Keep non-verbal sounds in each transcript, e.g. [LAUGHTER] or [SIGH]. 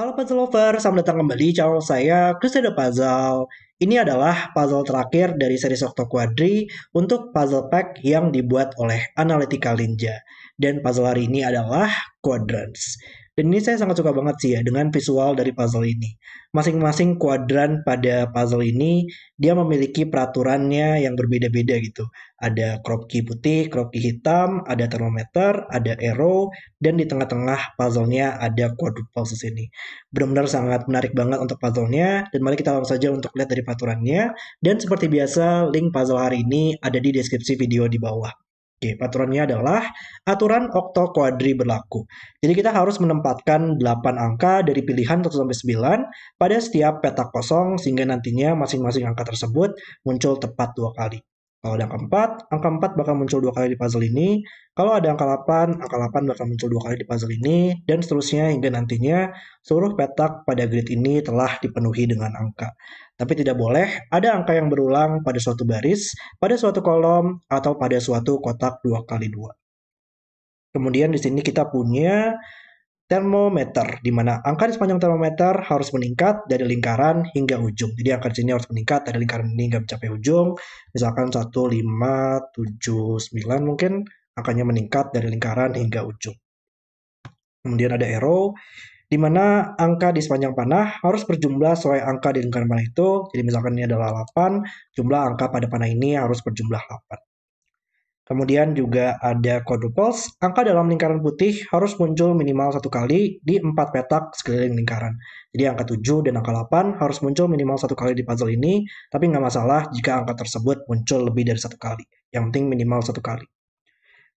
Halo Puzzle Lover, selamat datang kembali channel saya, Crusader Puzzle. Ini adalah puzzle terakhir dari seri Quadri untuk puzzle pack yang dibuat oleh Analytical Ninja. Dan puzzle hari ini adalah Quadrants. Dan ini saya sangat suka banget sih ya dengan visual dari puzzle ini. Masing-masing kuadran pada puzzle ini dia memiliki peraturannya yang berbeda-beda gitu. Ada crop key putih, crop key hitam, ada termometer, ada arrow, dan di tengah-tengah puzzle-nya ada quadruple ini. Benar-benar sangat menarik banget untuk puzzle-nya dan mari kita langsung saja untuk lihat dari peraturannya. Dan seperti biasa, link puzzle hari ini ada di deskripsi video di bawah. Oke, patronnya adalah aturan okto kuadri berlaku. Jadi kita harus menempatkan 8 angka dari pilihan 1 sampai 9 pada setiap petak kosong sehingga nantinya masing-masing angka tersebut muncul tepat dua kali. Kalau ada angka 4, angka 4 bakal muncul dua kali di puzzle ini. Kalau ada angka 8, angka 8 bakal muncul dua kali di puzzle ini. Dan seterusnya hingga nantinya seluruh petak pada grid ini telah dipenuhi dengan angka. Tapi tidak boleh ada angka yang berulang pada suatu baris, pada suatu kolom, atau pada suatu kotak dua kali dua. Kemudian di sini kita punya termometer, di mana angka di sepanjang termometer harus meningkat dari lingkaran hingga ujung. Jadi angka di sini harus meningkat dari lingkaran ini hingga mencapai ujung. Misalkan 1, 5, 7, 9 mungkin angkanya meningkat dari lingkaran hingga ujung. Kemudian ada arrow, di mana angka di sepanjang panah harus berjumlah sesuai angka di lingkaran panah itu. Jadi misalkan ini adalah 8, jumlah angka pada panah ini harus berjumlah 8. Kemudian juga ada kode pulse. angka dalam lingkaran putih harus muncul minimal satu kali di empat petak sekeliling lingkaran. Jadi angka 7 dan angka 8 harus muncul minimal satu kali di puzzle ini, tapi nggak masalah jika angka tersebut muncul lebih dari satu kali. Yang penting minimal satu kali.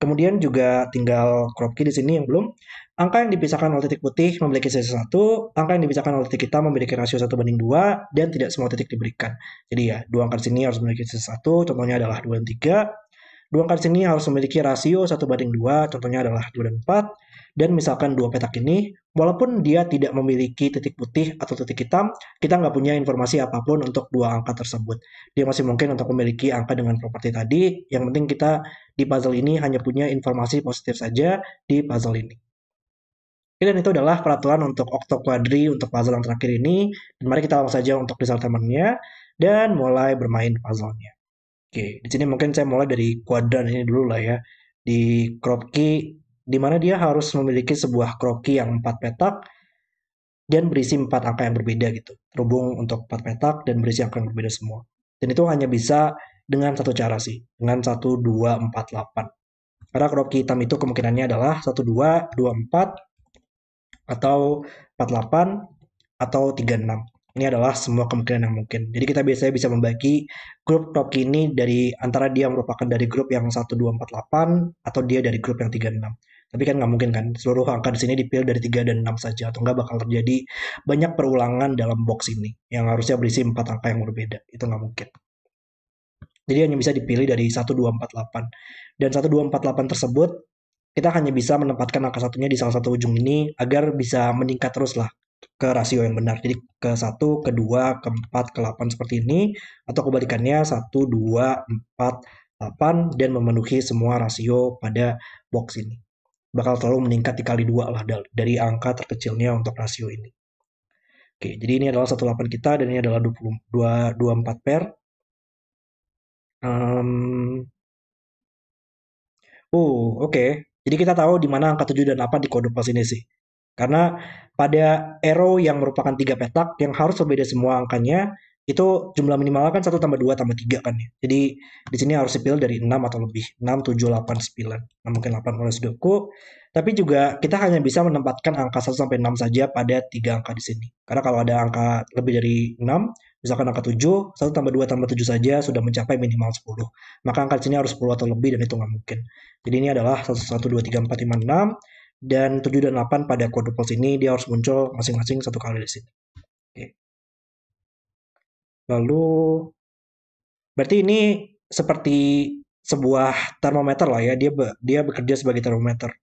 Kemudian juga tinggal crop key di sini yang belum. Angka yang dipisahkan oleh titik putih memiliki sisa satu. angka yang dipisahkan oleh titik hitam memiliki rasio satu banding dua dan tidak semua titik diberikan. Jadi ya, dua angka di sini harus memiliki sisa satu. contohnya adalah 2 dan 3, Dua kartu sini harus memiliki rasio 1 banding 2, contohnya adalah 2 dan 4. Dan misalkan dua petak ini, walaupun dia tidak memiliki titik putih atau titik hitam, kita nggak punya informasi apapun untuk dua angka tersebut. Dia masih mungkin untuk memiliki angka dengan properti tadi, yang penting kita di puzzle ini hanya punya informasi positif saja di puzzle ini. Oke, dan itu adalah peraturan untuk oktokuadri untuk puzzle yang terakhir ini. Dan mari kita langsung saja untuk result temannya dan mulai bermain puzzle-nya. Oke, di sini mungkin saya mulai dari kuadran ini dulu lah ya. Di crop key, di mana dia harus memiliki sebuah crop key yang 4 petak dan berisi 4 angka yang berbeda gitu. Terhubung untuk 4 petak dan berisi angka yang berbeda semua. Dan itu hanya bisa dengan satu cara sih, dengan 1, 2, 4, 8. Karena crop key hitam itu kemungkinannya adalah 1, 2, 2, 4, atau 48, atau 36. Ini adalah semua kemungkinan yang mungkin. Jadi kita biasanya bisa membagi grup top ini dari antara dia merupakan dari grup yang 1248 atau dia dari grup yang 36. Tapi kan nggak mungkin kan, seluruh angka di sini dipilih dari 3 dan 6 saja, atau nggak bakal terjadi banyak perulangan dalam box ini, yang harusnya berisi 4 angka yang berbeda, itu nggak mungkin. Jadi hanya bisa dipilih dari 1248. Dan 1248 tersebut kita hanya bisa menempatkan angka satunya di salah satu ujung ini agar bisa meningkat terus lah ke rasio yang benar. Jadi ke 1, ke 2, ke 4, ke 8 seperti ini atau kebalikannya 1, 2, 4, 8 dan memenuhi semua rasio pada box ini. Bakal selalu meningkat dikali 2 lah dari angka terkecilnya untuk rasio ini. Oke, jadi ini adalah 18 kita dan ini adalah 22, 24 pair. Um, oh, oke. Okay. Jadi kita tahu di mana angka 7 dan 8 di kode pos ini sih. Karena pada arrow yang merupakan tiga petak yang harus berbeda semua angkanya, itu jumlah minimalnya kan satu tambah dua tambah tiga kan ya. Jadi di sini harus dipilih dari enam atau lebih. enam tujuh delapan 9. Nah, mungkin 8 sudah ku Tapi juga kita hanya bisa menempatkan angka satu sampai enam saja pada tiga angka di sini. Karena kalau ada angka lebih dari enam misalkan angka tujuh satu tambah dua tambah tujuh saja sudah mencapai minimal sepuluh Maka angka di sini harus sepuluh atau lebih dan itu nggak mungkin. Jadi ini adalah satu satu dua tiga empat lima enam dan 7 dan 8 pada quadruples ini dia harus muncul masing-masing satu kali di sini. Oke. Lalu berarti ini seperti sebuah termometer lah ya, dia be dia bekerja sebagai termometer.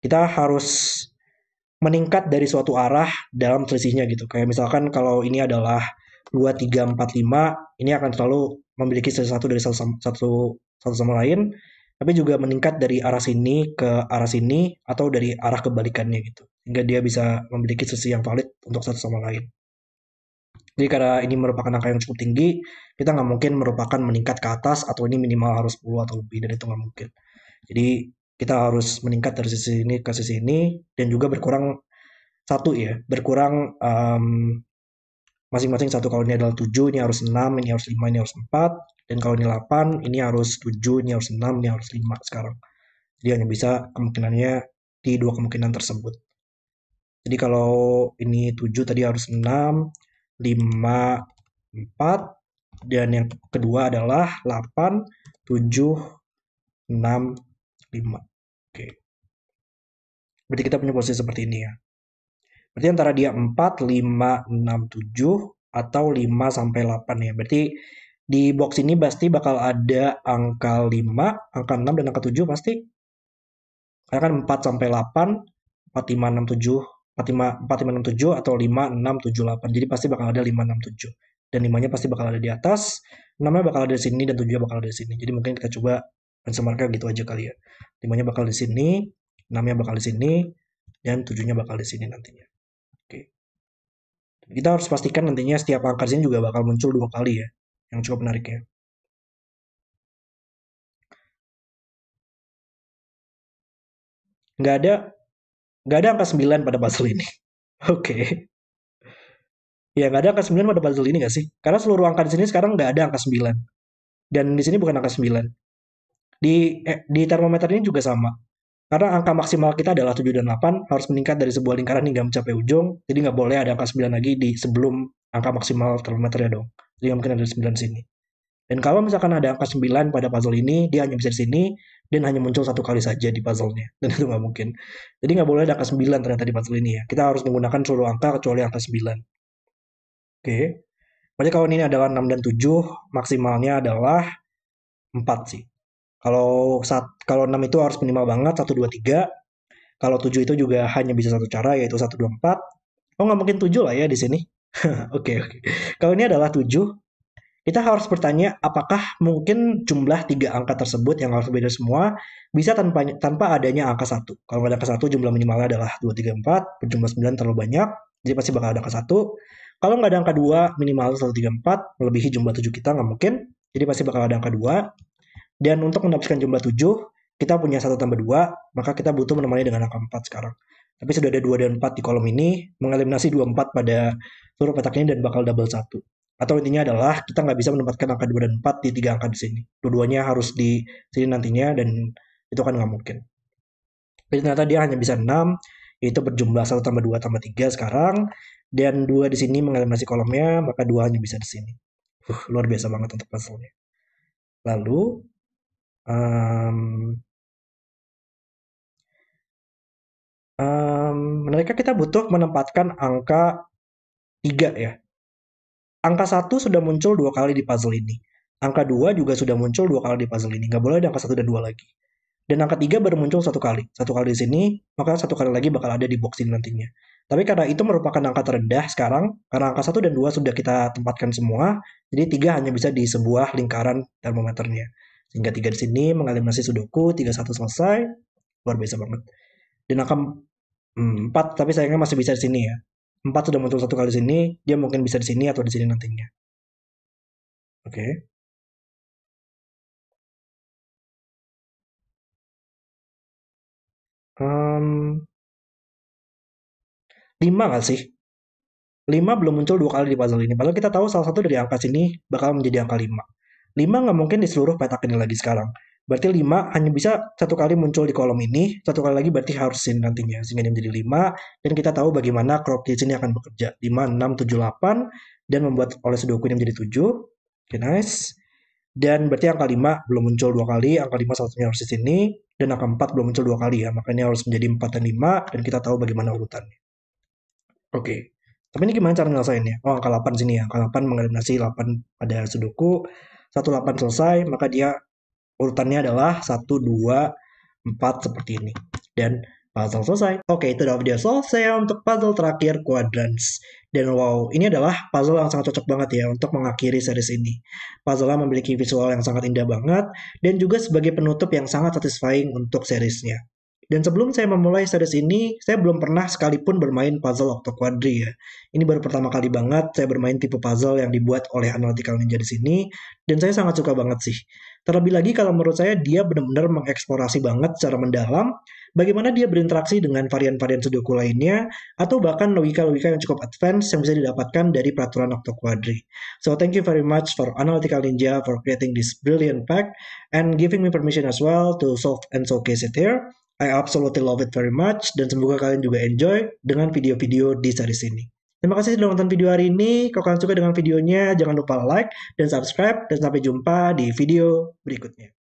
Kita harus meningkat dari suatu arah dalam selisihnya gitu. Kayak misalkan kalau ini adalah 2, 3, 4, 5, ini akan selalu memiliki satu dari satu, satu, satu sama lain tapi juga meningkat dari arah sini ke arah sini atau dari arah kebalikannya gitu sehingga dia bisa memiliki sisi yang valid untuk satu sama lain jadi karena ini merupakan angka yang cukup tinggi kita nggak mungkin merupakan meningkat ke atas atau ini minimal harus 10 atau lebih dari itu nggak mungkin jadi kita harus meningkat dari sisi ini ke sisi ini dan juga berkurang satu ya berkurang um, masing-masing satu kalau ini adalah 7, ini harus 6, ini harus 5, ini harus 4 dan kalau ini 8 ini harus 7 ini harus 6 ini harus 5 sekarang jadi hanya bisa kemungkinannya di dua kemungkinan tersebut jadi kalau ini 7 tadi harus 6 5 4 dan yang kedua adalah 8 7 6 5 oke berarti kita punya posisi seperti ini ya berarti antara dia 4 5 6 7 atau 5 sampai 8 ya berarti di box ini pasti bakal ada angka 5, angka 6, dan angka 7 pasti. Karena kan 4 sampai 8, 4, 5, 6, 7, 4, 5, 4, 5, 6, 7, atau 5, 6, 7, 8. Jadi pasti bakal ada 5, 6, 7. Dan 5-nya pasti bakal ada di atas, 6-nya bakal ada di sini, dan 7-nya bakal ada di sini. Jadi mungkin kita coba pencil marker gitu aja kali ya. 5-nya bakal di sini, 6-nya bakal di sini, dan 7-nya bakal di sini nantinya. Oke. Kita harus pastikan nantinya setiap angka di sini juga bakal muncul dua kali ya yang cukup menarik ya. Nggak ada nggak ada angka 9 pada puzzle ini. [LAUGHS] Oke. Okay. Ya nggak ada angka 9 pada puzzle ini nggak sih? Karena seluruh angka di sini sekarang nggak ada angka 9. Dan di sini bukan angka 9. Di eh, di termometer ini juga sama. Karena angka maksimal kita adalah 7 dan 8 harus meningkat dari sebuah lingkaran hingga mencapai ujung. Jadi nggak boleh ada angka 9 lagi di sebelum angka maksimal termometernya dong. Jadi mungkin ada 9 sini. Dan kalau misalkan ada angka 9 pada puzzle ini, dia hanya bisa di sini, dan hanya muncul satu kali saja di puzzle-nya. [LAUGHS] Dan itu nggak mungkin. Jadi nggak boleh ada angka 9 ternyata di puzzle ini ya. Kita harus menggunakan seluruh angka kecuali angka 9. Oke. Okay. Berarti kalau ini adalah 6 dan 7, maksimalnya adalah 4 sih. Kalau saat kalau 6 itu harus minimal banget, 1, 2, 3. Kalau 7 itu juga hanya bisa satu cara, yaitu 1, 2, 4. Oh, nggak mungkin 7 lah ya di sini. [LAUGHS] Oke, oke. Kalau ini adalah 7, kita harus bertanya apakah mungkin jumlah tiga angka tersebut yang harus beda semua bisa tanpa tanpa adanya angka satu. Kalau ada angka satu jumlah minimalnya adalah 2, 3, 4, jumlah 9 terlalu banyak, jadi pasti bakal ada angka satu. Kalau nggak ada angka 2, minimal 1, 3, 4, melebihi jumlah 7 kita nggak mungkin, jadi pasti bakal ada angka 2. Dan untuk mendapatkan jumlah 7, kita punya 1 tambah 2, maka kita butuh menemani dengan angka 4 sekarang. Tapi sudah ada 2 dan 4 di kolom ini, mengeliminasi 2, 4 pada seluruh petak ini dan bakal double 1. Atau intinya adalah kita nggak bisa menempatkan angka 2 dan 4 di 3 angka di sini. Dua-duanya harus di sini nantinya dan itu kan nggak mungkin. Jadi ternyata dia hanya bisa 6, yaitu berjumlah 1 tambah 2 tambah 3 sekarang. Dan 2 di sini mengeliminasi kolomnya, maka 2 hanya bisa di sini. Uh, luar biasa banget untuk puzzle-nya. Lalu, um, um, mereka kita butuh menempatkan angka 3 ya. Angka 1 sudah muncul dua kali di puzzle ini. Angka 2 juga sudah muncul dua kali di puzzle ini. Nggak boleh ada angka 1 dan 2 lagi. Dan angka 3 baru muncul satu kali. Satu kali di sini, maka satu kali lagi bakal ada di box ini nantinya. Tapi karena itu merupakan angka terendah sekarang, karena angka 1 dan 2 sudah kita tempatkan semua, jadi 3 hanya bisa di sebuah lingkaran termometernya. Sehingga 3 di sini mengeliminasi sudoku, 31 selesai, luar biasa banget. Dan angka hmm, tapi sayangnya masih bisa di sini ya empat sudah muncul satu kali di sini dia mungkin bisa di sini atau di sini nantinya oke okay. Um, 5 nggak sih? lima belum muncul dua kali di puzzle ini. Padahal kita tahu salah satu dari angka sini bakal menjadi angka lima lima nggak mungkin di seluruh petak ini lagi sekarang. Berarti 5 hanya bisa satu kali muncul di kolom ini, satu kali lagi berarti harus sin nantinya. Sehingga ini menjadi 5, dan kita tahu bagaimana crop di sini akan bekerja. 5, 6, 7, 8, dan membuat oleh sudoku ini menjadi 7. Oke, okay, nice. Dan berarti angka 5 belum muncul dua kali, angka 5 satunya harus di sini, dan angka 4 belum muncul dua kali ya, makanya harus menjadi 4 dan 5, dan kita tahu bagaimana urutannya. Oke, okay. tapi ini gimana cara nyelesainnya? Oh, angka 8 sini ya, angka 8 mengeliminasi 8 pada sudoku, 18 selesai, maka dia urutannya adalah 1, 2, 4 seperti ini. Dan puzzle selesai. Oke, itu adalah video selesai untuk puzzle terakhir Quadrants. Dan wow, ini adalah puzzle yang sangat cocok banget ya untuk mengakhiri series ini. Puzzle memiliki visual yang sangat indah banget, dan juga sebagai penutup yang sangat satisfying untuk seriesnya. Dan sebelum saya memulai series ini, saya belum pernah sekalipun bermain puzzle Octoquadri ya. Ini baru pertama kali banget saya bermain tipe puzzle yang dibuat oleh Analytical Ninja di sini, dan saya sangat suka banget sih. Terlebih lagi kalau menurut saya dia benar-benar mengeksplorasi banget secara mendalam bagaimana dia berinteraksi dengan varian-varian Sudoku lainnya atau bahkan logika-logika yang cukup advance yang bisa didapatkan dari peraturan Octoquadri. So thank you very much for Analytical Ninja for creating this brilliant pack and giving me permission as well to solve and showcase it here. I absolutely love it very much dan semoga kalian juga enjoy dengan video-video di series ini. Terima kasih sudah nonton video hari ini. Kalau kalian suka dengan videonya, jangan lupa like dan subscribe. Dan sampai jumpa di video berikutnya.